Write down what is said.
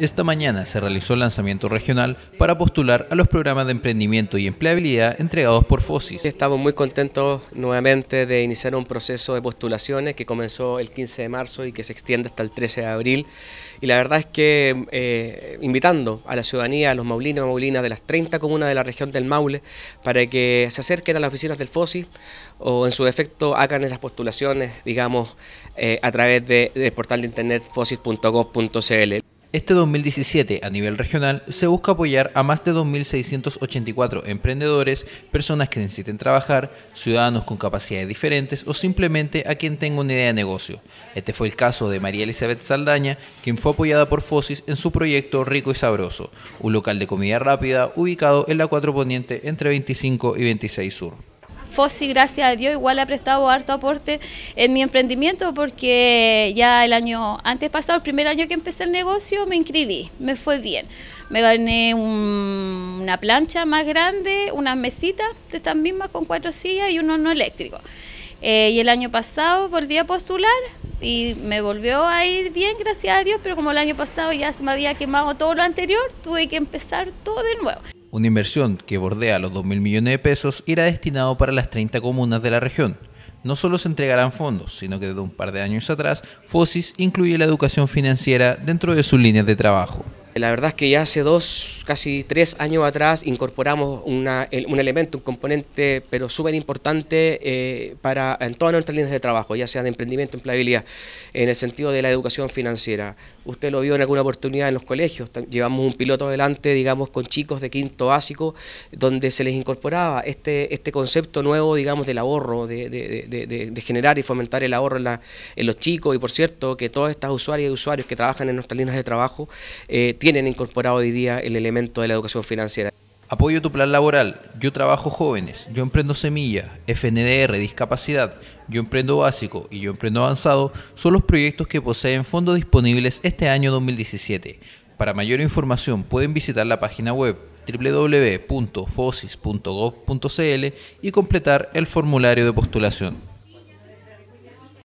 Esta mañana se realizó el lanzamiento regional para postular a los programas de emprendimiento y empleabilidad entregados por FOSIS. Estamos muy contentos nuevamente de iniciar un proceso de postulaciones que comenzó el 15 de marzo y que se extiende hasta el 13 de abril. Y la verdad es que eh, invitando a la ciudadanía, a los maulinos y maulinas de las 30 comunas de la región del Maule, para que se acerquen a las oficinas del FOSIS o en su defecto hagan las postulaciones, digamos, eh, a través del portal de internet fosis.gov.cl. Este 2017, a nivel regional, se busca apoyar a más de 2.684 emprendedores, personas que necesiten trabajar, ciudadanos con capacidades diferentes o simplemente a quien tenga una idea de negocio. Este fue el caso de María Elizabeth Saldaña, quien fue apoyada por Fosis en su proyecto Rico y Sabroso, un local de comida rápida ubicado en la 4 Poniente entre 25 y 26 Sur. Fossi, gracias a Dios, igual ha prestado harto aporte en mi emprendimiento porque ya el año antes pasado, el primer año que empecé el negocio, me inscribí, me fue bien. Me gané una plancha más grande, unas mesitas de estas mismas con cuatro sillas y un horno eléctrico. Eh, y el año pasado volví a postular y me volvió a ir bien, gracias a Dios, pero como el año pasado ya se me había quemado todo lo anterior, tuve que empezar todo de nuevo. Una inversión que bordea los 2.000 millones de pesos irá destinado para las 30 comunas de la región. No solo se entregarán fondos, sino que desde un par de años atrás, FOSIS incluye la educación financiera dentro de sus líneas de trabajo. La verdad es que ya hace dos, casi tres años atrás incorporamos un elemento, un componente, pero súper importante eh, para en todas nuestras líneas de trabajo, ya sea de emprendimiento, empleabilidad, en el sentido de la educación financiera. Usted lo vio en alguna oportunidad en los colegios. Llevamos un piloto adelante, digamos, con chicos de quinto básico, donde se les incorporaba este, este concepto nuevo, digamos, del ahorro, de, generar y fomentar el ahorro en, los chicos. Y por cierto, que todas estas usuarias y usuarios que trabajan en nuestras líneas de trabajo eh, tienen incorporado hoy día el elemento de la educación financiera. Apoyo tu plan laboral. Yo trabajo jóvenes. Yo emprendo semilla, FNDR, discapacidad. Yo emprendo básico y yo emprendo avanzado son los proyectos que poseen fondos disponibles este año 2017. Para mayor información pueden visitar la página web www.fosis.gov.cl y completar el formulario de postulación.